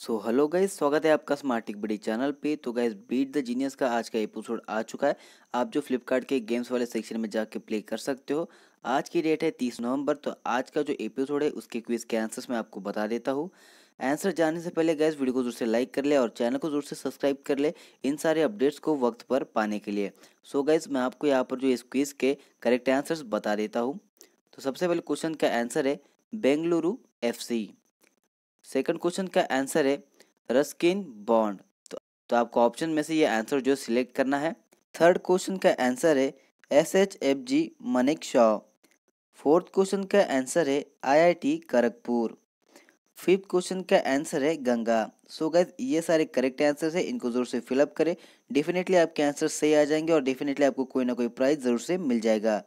so hello guys स्वागत है आपका स्मार्टिक बड़ी चैनल पे तो गाइज बीट द जीनियस का आज का एपिसोड आ चुका है आप जो फ्लिपकार्ट के गेम्स वाले सेक्शन में जाके प्ले कर सकते हो आज की डेट है तीस नवंबर तो आज का जो एपिसोड है उसके क्विज के आंसर्स मैं आपको बता देता हूँ आंसर जानने से पहले गैस वीडियो को जोर से लाइक कर ले और चैनल को जोर से सब्सक्राइब कर ले इन सारे अपडेट्स को वक्त पर पाने के लिए सो so गैस मैं आपको यहाँ पर जो इस क्विज के करेक्ट आंसर्स बता देता हूँ तो सबसे पहले क्वेश्चन का आंसर है बेंगलुरु एफ सेकंड क्वेश्चन का आंसर है रस्किन बॉन्ड तो, तो आपको ऑप्शन में से ये आंसर जो सिलेक्ट करना है थर्ड क्वेश्चन का आंसर है S H F G Manekshaw fourth question का आंसर है आईआईटी करकपुर फिफ्थ क्वेश्चन का आंसर है गंगा सो so गैस ये सारे करेक्ट आंसर है इनको जरूर से फिलअप करें डेफिनेटली आपके आंसर सही आ जाएंगे और डेफिनेटली आपको कोई ना कोई प्राइज जरूर से मिल जाएगा